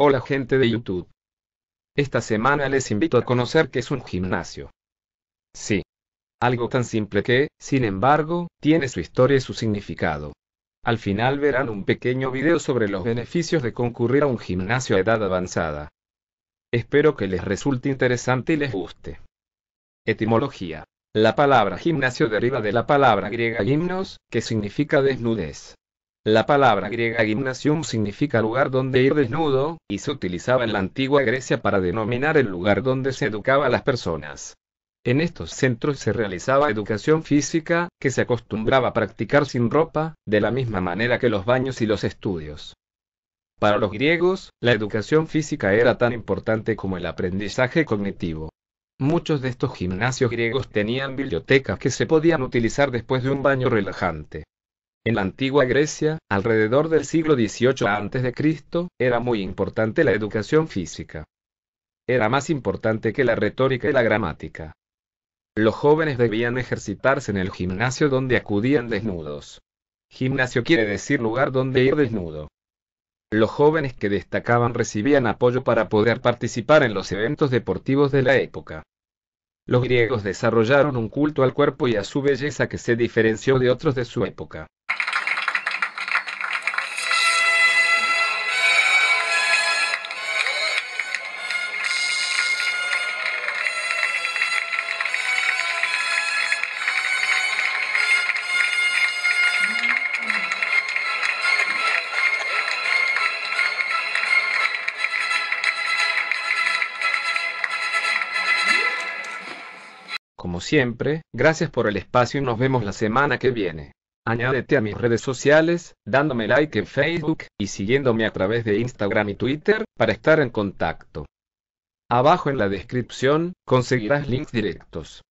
Hola gente de YouTube. Esta semana les invito a conocer qué es un gimnasio. Sí. Algo tan simple que, sin embargo, tiene su historia y su significado. Al final verán un pequeño video sobre los beneficios de concurrir a un gimnasio a edad avanzada. Espero que les resulte interesante y les guste. Etimología. La palabra gimnasio deriva de la palabra griega gimnos, que significa desnudez. La palabra griega gymnasium significa lugar donde ir desnudo, y se utilizaba en la antigua Grecia para denominar el lugar donde se educaba a las personas. En estos centros se realizaba educación física, que se acostumbraba a practicar sin ropa, de la misma manera que los baños y los estudios. Para los griegos, la educación física era tan importante como el aprendizaje cognitivo. Muchos de estos gimnasios griegos tenían bibliotecas que se podían utilizar después de un baño relajante. En la antigua Grecia, alrededor del siglo XVIII a.C., era muy importante la educación física. Era más importante que la retórica y la gramática. Los jóvenes debían ejercitarse en el gimnasio donde acudían desnudos. Gimnasio quiere decir lugar donde ir desnudo. Los jóvenes que destacaban recibían apoyo para poder participar en los eventos deportivos de la época. Los griegos desarrollaron un culto al cuerpo y a su belleza que se diferenció de otros de su época. Como siempre, gracias por el espacio y nos vemos la semana que viene. Añádete a mis redes sociales, dándome like en Facebook y siguiéndome a través de Instagram y Twitter para estar en contacto. Abajo en la descripción conseguirás links directos.